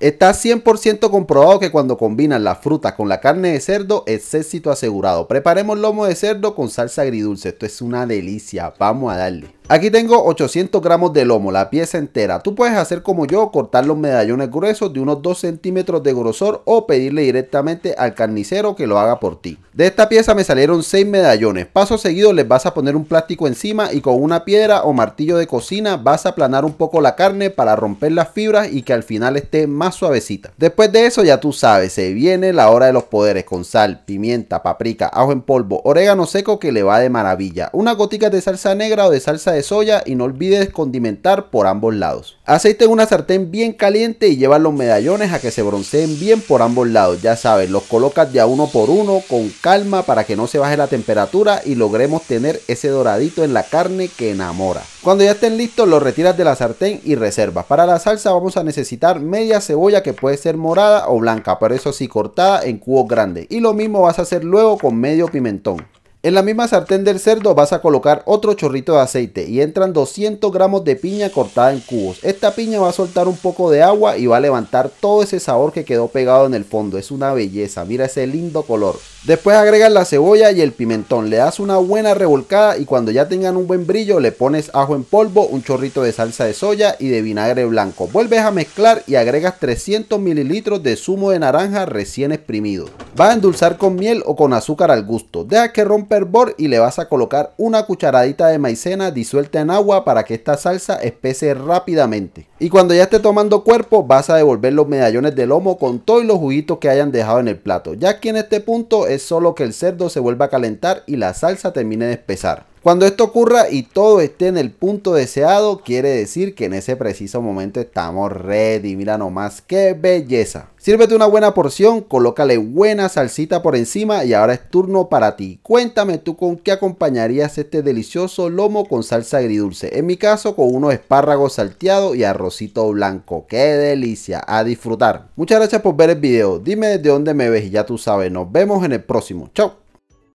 Está 100% comprobado que cuando combinan las frutas con la carne de cerdo es éxito asegurado. Preparemos lomo de cerdo con salsa agridulce. Esto es una delicia. Vamos a darle. Aquí tengo 800 gramos de lomo, la pieza entera. Tú puedes hacer como yo, cortar los medallones gruesos de unos 2 centímetros de grosor o pedirle directamente al carnicero que lo haga por ti. De esta pieza me salieron 6 medallones. Paso seguido les vas a poner un plástico encima y con una piedra o martillo de cocina vas a aplanar un poco la carne para romper las fibras y que al final esté más suavecita. Después de eso ya tú sabes, se viene la hora de los poderes con sal, pimienta, paprika, ajo en polvo, orégano seco que le va de maravilla, una gotica de salsa negra o de salsa de soya y no olvides condimentar por ambos lados. Aceite una sartén bien caliente y lleva los medallones a que se bronceen bien por ambos lados. Ya sabes, los colocas de a uno por uno con calma para que no se baje la temperatura y logremos tener ese doradito en la carne que enamora. Cuando ya estén listos los retiras de la sartén y reservas. Para la salsa vamos a necesitar media cebolla que puede ser morada o blanca, pero eso sí cortada en cubos grandes. Y lo mismo vas a hacer luego con medio pimentón. En la misma sartén del cerdo vas a colocar otro chorrito de aceite y entran 200 gramos de piña cortada en cubos. Esta piña va a soltar un poco de agua y va a levantar todo ese sabor que quedó pegado en el fondo. Es una belleza, mira ese lindo color. Después agregas la cebolla y el pimentón, le das una buena revolcada y cuando ya tengan un buen brillo le pones ajo en polvo, un chorrito de salsa de soya y de vinagre blanco. Vuelves a mezclar y agregas 300 mililitros de zumo de naranja recién exprimido. Vas a endulzar con miel o con azúcar al gusto. Deja que rompa bor y le vas a colocar una cucharadita de maicena disuelta en agua para que esta salsa espese rápidamente. Y cuando ya esté tomando cuerpo, vas a devolver los medallones de lomo con todos los juguitos que hayan dejado en el plato. Ya que en este punto es solo que el cerdo se vuelva a calentar y la salsa termine de espesar. Cuando esto ocurra y todo esté en el punto deseado, quiere decir que en ese preciso momento estamos ready. Mira nomás qué belleza. Sírvete una buena porción, colócale buena salsita por encima y ahora es turno para ti. Cuéntame tú con qué acompañarías este delicioso lomo con salsa agridulce. En mi caso con unos espárragos salteados y arrocito blanco. ¡Qué delicia! A disfrutar. Muchas gracias por ver el video. Dime de dónde me ves y ya tú sabes. Nos vemos en el próximo. ¡Chao!